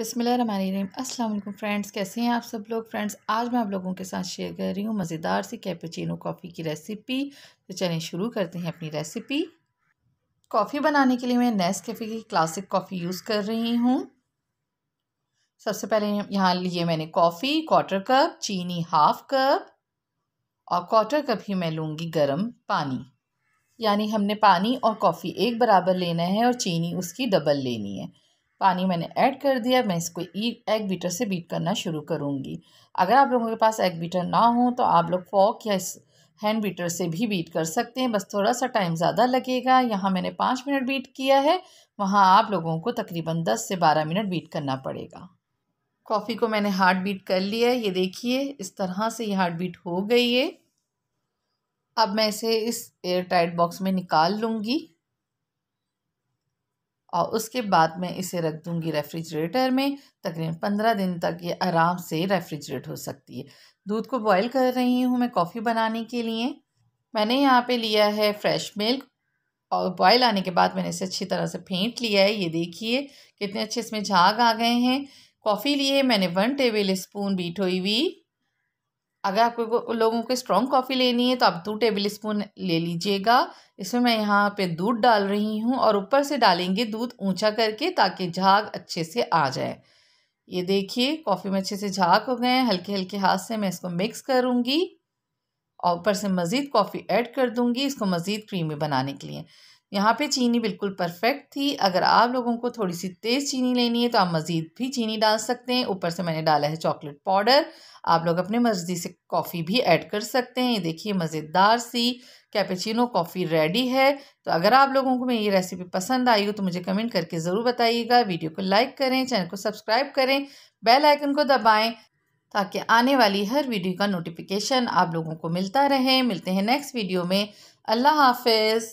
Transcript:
अस्सलाम वालेकुम फ्रेंड्स कैसे हैं आप सब लोग फ्रेंड्स आज मैं आप लोगों के साथ शेयर कर रही हूँ मज़ेदार सी कैपेचिनो कॉफ़ी की रेसिपी तो चलें शुरू करते हैं अपनी रेसिपी कॉफ़ी बनाने के लिए मैं नेस कैफ़े की क्लासिक कॉफ़ी यूज़ कर रही हूँ सबसे पहले यहाँ लिए मैंने कॉफ़ी क्वार्टर कप चीनी हाफ कप और क्वार्टर कप ही मैं लूँगी गर्म पानी यानी हमने पानी और कॉफ़ी एक बराबर लेना है और चीनी उसकी डबल लेनी है पानी मैंने ऐड कर दिया मैं इसको एग बीटर से बीट करना शुरू करूँगी अगर आप लोगों के पास एग बीटर ना हो तो आप लोग फॉक या हैंड बीटर से भी बीट कर सकते हैं बस थोड़ा सा टाइम ज़्यादा लगेगा यहाँ मैंने पाँच मिनट बीट किया है वहाँ आप लोगों को तकरीबन दस से बारह मिनट बीट करना पड़ेगा कॉफ़ी को मैंने हार्ड बीट कर लिया है ये देखिए इस तरह से ये हार्ड बीट हो गई है अब मैं इसे इस एयर टाइट बॉक्स में निकाल लूँगी और उसके बाद मैं इसे रख दूँगी रेफ्रिजरेटर में तकरीबन पंद्रह दिन तक ये आराम से रेफ्रिजरेट हो सकती है दूध को बॉईल कर रही हूँ मैं कॉफ़ी बनाने के लिए मैंने यहाँ पे लिया है फ्रेश मिल्क और बॉयल आने के बाद मैंने इसे अच्छी तरह से फेंट लिया है ये देखिए कितने अच्छे इसमें झाग आ गए हैं कॉफ़ी लिए मैंने वन टेबल स्पून बीट हुई हुई अगर आपको लोगों को स्ट्रॉन्ग कॉफ़ी लेनी है तो आप दो टेबल स्पून ले लीजिएगा इसमें मैं यहाँ पे दूध डाल रही हूँ और ऊपर से डालेंगे दूध ऊंचा करके ताकि झाग अच्छे से आ जाए ये देखिए कॉफ़ी में अच्छे से झाग हो गए हैं हल्के हल्के हाथ से मैं इसको मिक्स करूँगी और ऊपर से मज़ीद कॉफ़ी ऐड कर दूँगी इसको मज़ीद क्रीमी बनाने के लिए यहाँ पे चीनी बिल्कुल परफेक्ट थी अगर आप लोगों को थोड़ी सी तेज़ चीनी लेनी है तो आप मज़ीद भी चीनी डाल सकते हैं ऊपर से मैंने डाला है चॉकलेट पाउडर आप लोग अपने मर्ज़ी से कॉफ़ी भी ऐड कर सकते हैं ये देखिए मज़ेदार सी कैपेचिनो कॉफ़ी रेडी है तो अगर आप लोगों को मेरी ये रेसिपी पसंद आई हो तो मुझे कमेंट करके ज़रूर बताइएगा वीडियो को लाइक करें चैनल को सब्सक्राइब करें बेल आइकन को दबाएं ताकि आने वाली हर वीडियो का नोटिफिकेशन आप लोगों को मिलता रहे मिलते हैं नेक्स्ट वीडियो में अल्लाह हाफिज़